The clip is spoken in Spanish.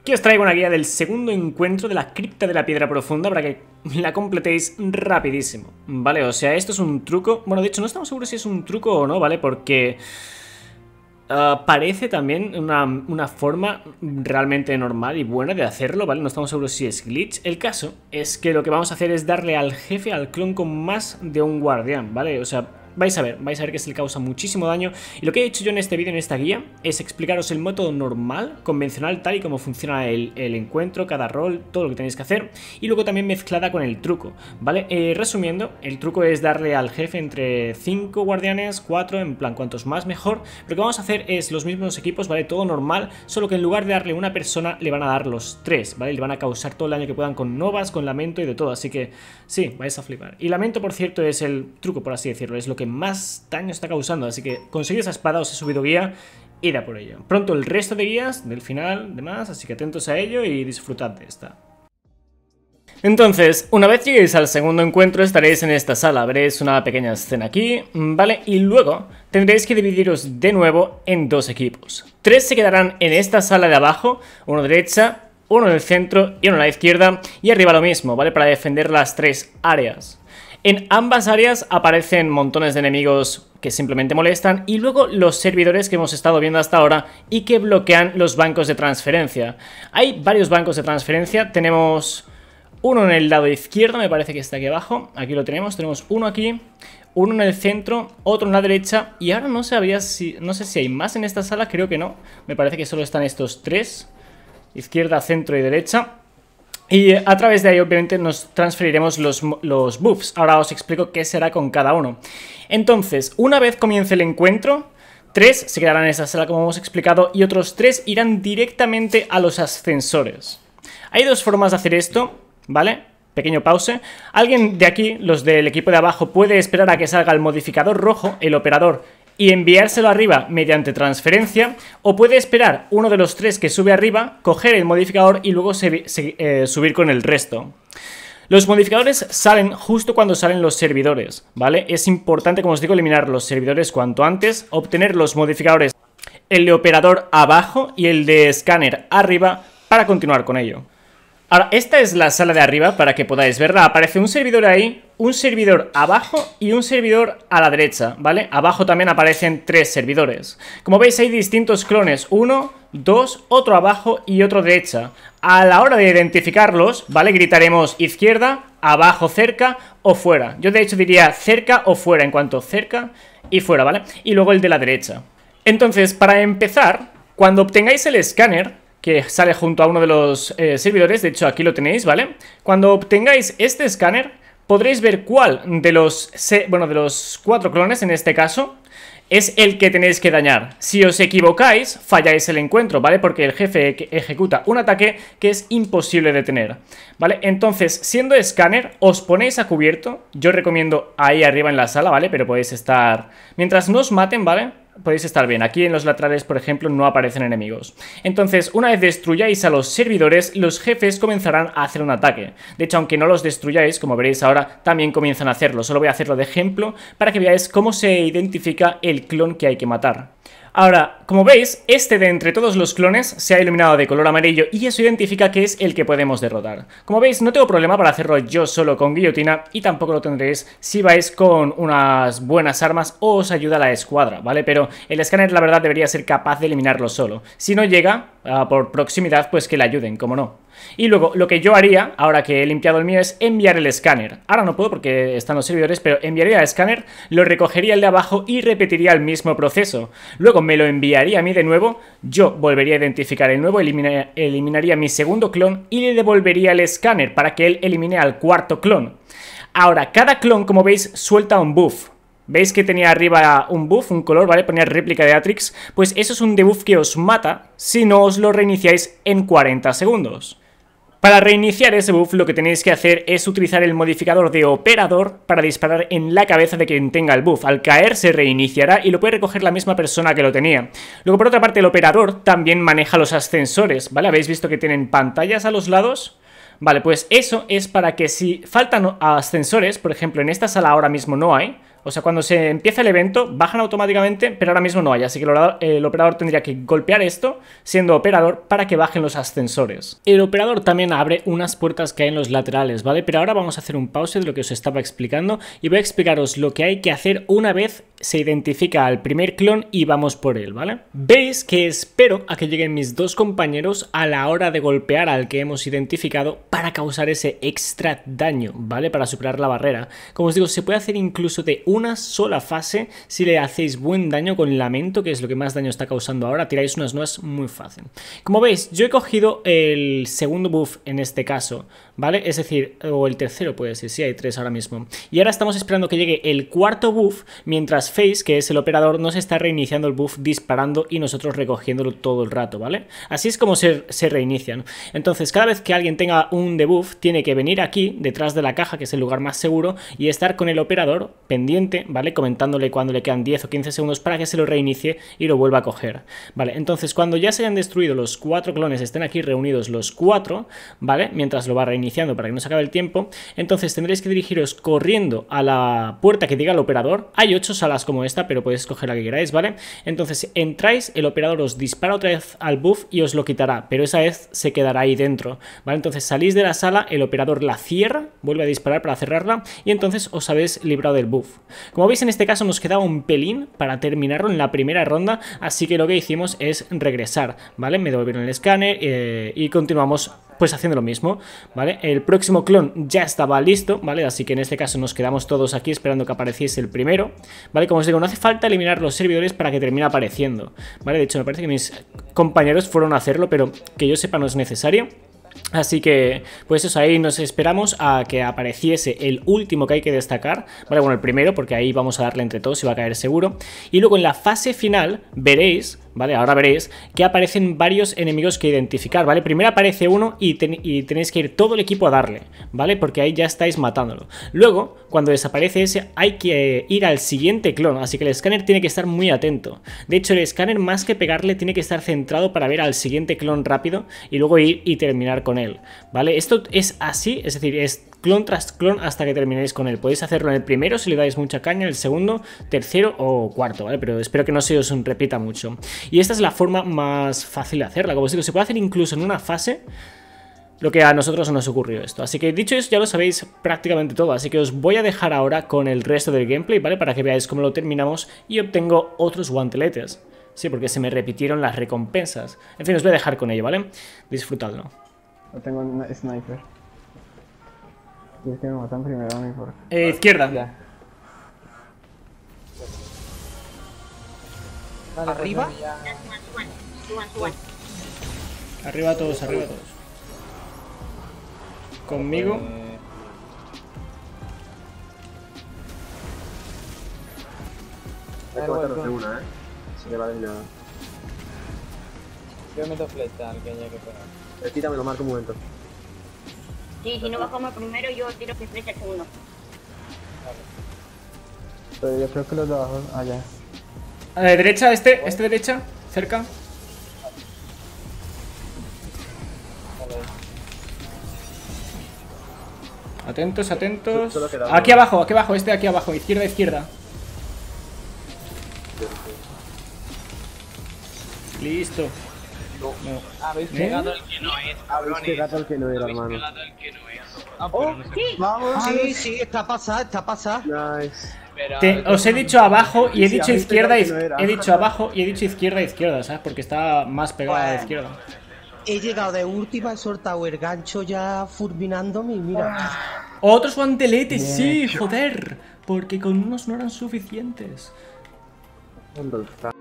Aquí os traigo una guía del segundo encuentro de la cripta de la piedra profunda para que la completéis rapidísimo, ¿vale? O sea, esto es un truco, bueno, de hecho no estamos seguros si es un truco o no, ¿vale? Porque ah, parece también una, una forma realmente normal y buena de hacerlo, ¿vale? No estamos seguros si es glitch. El caso es que lo que vamos a hacer es darle al jefe, al clon con más de un guardián, ¿vale? O sea, Vais a ver, vais a ver que se le causa muchísimo daño. Y lo que he hecho yo en este vídeo, en esta guía, es explicaros el método normal, convencional, tal y como funciona el, encuentro, cada rol, todo lo que tenéis que hacer. Y luego también mezclada con el truco, ¿vale? Eh, resumiendo, el truco es darle al jefe entre 5 guardianes, 4, en plan, cuantos más mejor. Lo que vamos a hacer es los mismos equipos, ¿vale? Todo normal, solo que en lugar de darle una persona, le van a dar los 3, ¿vale? Le van a causar todo el daño que puedan con novas, con lamento y de todo. Así que, sí, vais a flipar. Y lamento, por cierto, es el truco, por así decirlo, es lo que más daño está causando. Así que conseguí esa espada, os he subido guía, y da por ello. Pronto el resto de guías del final, demás, así que atentos a ello y disfrutad de esta. Entonces, una vez lleguéis al segundo encuentro estaréis en esta sala, veréis una pequeña escena aquí, ¿vale? Y luego tendréis que dividiros de nuevo en dos equipos. Tres se quedarán en esta sala de abajo, uno derecha, uno en el centro y uno a la izquierda, y arriba lo mismo, ¿vale? Para defender las tres áreas. En ambas áreas aparecen montones de enemigos que simplemente molestan y luego los servidores que hemos estado viendo hasta ahora y que bloquean los bancos de transferencia. Hay varios bancos de transferencia, tenemos uno en el lado izquierdo, me parece que está aquí abajo, aquí lo tenemos, tenemos uno aquí, uno en el centro, otro en la derecha y ahora no sabía si, no sé si hay más en esta sala, creo que no, me parece que solo están estos tres, izquierda, centro y derecha. Y a través de ahí, obviamente, nos transferiremos los, los buffs. Ahora os explico qué será con cada uno. Entonces, una vez comience el encuentro, tres se quedarán en esa sala, como hemos explicado, y otros tres irán directamente a los ascensores. Hay dos formas de hacer esto, ¿vale? Pequeño pause. Alguien de aquí, los del equipo de abajo, puede esperar a que salga el modificador rojo, el operador y enviárselo arriba mediante transferencia o puede esperar uno de los tres que sube arriba, coger el modificador y luego eh, subir con el resto. Los modificadores salen justo cuando salen los servidores, ¿vale? Es importante, como os digo, eliminar los servidores cuanto antes, obtener los modificadores, el de operador abajo y el de escáner arriba para continuar con ello. Ahora, esta es la sala de arriba para que podáis verla. Aparece un servidor ahí, un servidor abajo y un servidor a la derecha, ¿vale? Abajo también aparecen tres servidores. Como veis hay distintos clones, uno, dos, otro abajo y otro derecha. A la hora de identificarlos, ¿vale? Gritaremos izquierda, abajo, cerca o fuera. Yo de hecho diría cerca o fuera, en cuanto cerca y fuera, ¿vale? Y luego el de la derecha. Entonces, para empezar, cuando obtengáis el escáner, que sale junto a uno de los eh, servidores, de hecho aquí lo tenéis, ¿vale? Cuando obtengáis este escáner, podréis ver cuál de los, bueno, de los cuatro clones en este caso es el que tenéis que dañar. Si os equivocáis, falláis el encuentro, ¿vale? Porque el jefe ejecuta un ataque que es imposible detener, ¿vale? Entonces, siendo escáner, os ponéis a cubierto. Yo recomiendo ahí arriba en la sala, ¿vale? Pero podéis estar... Mientras no os maten, ¿vale? podéis estar bien. Aquí en los laterales, por ejemplo, no aparecen enemigos. Entonces, una vez destruyáis a los servidores, los jefes comenzarán a hacer un ataque. De hecho, aunque no los destruyáis, como veréis ahora, también comienzan a hacerlo. Solo voy a hacerlo de ejemplo para que veáis cómo se identifica el clon que hay que matar. Ahora, como veis, este de entre todos los clones se ha iluminado de color amarillo y eso identifica que es el que podemos derrotar. Como veis, no tengo problema para hacerlo yo solo con guillotina y tampoco lo tendréis si vais con unas buenas armas o os ayuda la escuadra, ¿vale? Pero el escáner, la verdad, debería ser capaz de eliminarlo solo. Si no llega, ah, por proximidad, pues que le ayuden, como no. Y luego, lo que yo haría, ahora que he limpiado el mío, es enviar el escáner. Ahora no puedo porque están los servidores, pero enviaría el escáner, lo recogería el de abajo y repetiría el mismo proceso. Luego me lo enviaría a mí de nuevo, yo volvería a identificar el nuevo, eliminaría mi segundo clon y le devolvería el escáner para que él elimine al cuarto clon. Ahora, cada clon, como veis, suelta un buff. ¿Veis que tenía arriba un buff, un color, ¿vale? Ponía réplica de Atrix. Pues eso es un debuff que os mata si no os lo reiniciáis en 40 segundos. Para reiniciar ese buff lo que tenéis que hacer es utilizar el modificador de operador para disparar en la cabeza de quien tenga el buff. Al caer se reiniciará y lo puede recoger la misma persona que lo tenía. Luego por otra parte el operador también maneja los ascensores, ¿vale? ¿Habéis visto que tienen pantallas a los lados? Vale, pues eso es para que si faltan ascensores, por ejemplo en esta sala ahora mismo no hay, o sea, cuando se empieza el evento, bajan automáticamente, pero ahora mismo no hay. Así que el operador, tendría que golpear esto, siendo operador, para que bajen los ascensores. El operador también abre unas puertas que hay en los laterales, ¿vale? Pero ahora vamos a hacer un pause de lo que os estaba explicando y voy a explicaros lo que hay que hacer una vez se identifica al primer clon y vamos por él, ¿vale? Veis que espero a que lleguen mis dos compañeros a la hora de golpear al que hemos identificado para causar ese extra daño, ¿vale? Para superar la barrera. Como os digo, se puede hacer incluso de una sola fase si le hacéis buen daño con lamento, que es lo que más daño está causando ahora. Tiráis unas nuevas muy fácil. Como veis, yo he cogido el segundo buff en este caso, ¿vale? Es decir, o el tercero puede ser, sí, hay tres ahora mismo. Y ahora estamos esperando que llegue el cuarto buff, mientras Face, que es el operador, nos está reiniciando el buff disparando y nosotros recogiéndolo todo el rato, ¿vale? Así es como se, se reinician. Entonces, cada vez que alguien tenga un debuff, tiene que venir aquí, detrás de la caja, que es el lugar más seguro, y estar con el operador pendiente ¿vale? Comentándole cuando le quedan 10 o 15 segundos para que se lo reinicie y lo vuelva a coger, ¿vale? Entonces, cuando ya se hayan destruido los cuatro clones, estén aquí reunidos los cuatro, ¿vale? Mientras lo va reiniciando para que no se acabe el tiempo, entonces tendréis que dirigiros corriendo a la puerta que diga el operador. Hay ocho salas como esta, pero podéis escoger la que queráis, ¿vale? Entonces entráis, el operador os dispara otra vez al buff y os lo quitará, pero esa vez se quedará ahí dentro, ¿vale? Entonces salís de la sala, el operador la cierra, vuelve a disparar para cerrarla y entonces os habéis librado del buff. Como veis en este caso nos quedaba un pelín para terminarlo en la primera ronda, así que lo que hicimos es regresar, ¿vale? Me devolvieron el escáner eh, y continuamos pues haciendo lo mismo, ¿vale? El próximo clon ya estaba listo, ¿vale? Así que en este caso nos quedamos todos aquí esperando que apareciese el primero, ¿vale? Como os digo, no hace falta eliminar los servidores para que termine apareciendo, ¿vale? De hecho, me parece que mis compañeros fueron a hacerlo, pero que yo sepa no es necesario. Así que, pues eso, ahí nos esperamos a que apareciese el último que hay que destacar. Vale, bueno, el primero, porque ahí vamos a darle entre todos y va a caer seguro. Y luego en la fase final veréis ¿vale? Ahora veréis que aparecen varios enemigos que identificar, ¿vale? Primero aparece uno y, tenéis que ir todo el equipo a darle, ¿vale? Porque ahí ya estáis matándolo. Luego, cuando desaparece ese, hay que ir al siguiente clon, así que el escáner tiene que estar muy atento. De hecho, el escáner más que pegarle tiene que estar centrado para ver al siguiente clon rápido y luego ir y terminar con él, ¿vale? Esto es así, es decir, es clon tras clon hasta que terminéis con él. Podéis hacerlo en el primero si le dais mucha caña, en el segundo, tercero o cuarto, ¿vale? Pero espero que no se os repita mucho. Y esta es la forma más fácil de hacerla. Como os digo, se puede hacer incluso en una fase lo que a nosotros nos ocurrió esto. Así que dicho eso, ya lo sabéis prácticamente todo, así que os voy a dejar ahora con el resto del gameplay, ¿vale? Para que veáis cómo lo terminamos y obtengo otros guanteletes. Sí, porque se me repitieron las recompensas. En fin, os voy a dejar con ello, ¿vale? Disfrutadlo. sniper. que primero eh, izquierda. Pues arriba. arriba todos, arriba todos. Conmigo. Eh... Hay que los pues. de una, eh. Si le vale nada. Yo meto flecha al que haya que pegar. Pero quítame lo marco un momento. Sí, si no bajamos primero, yo tiro que flecha segundo. Vale. Pero yo creo que los de abajo. allá. A la derecha, este, este derecha, cerca. Atentos, atentos. Aquí abajo, aquí abajo, este aquí abajo, izquierda, izquierda. Listo. No. Habéis pegado ¿Eh? el que no es, Habéis pegado el que no es, hermano. Oh, ¡Vamos! Ah, sí, sí, está pasa, está pasa. Nice os he dicho abajo y he dicho izquierda y he dicho abajo y he dicho izquierda izquierda, ¿sabes? Porque está más pegada a la izquierda. He llegado de última, he soltado el gancho ya fulminándome y mira. Otros guanteletes, delete, sí, joder. Porque con unos no eran suficientes. ¿Dónde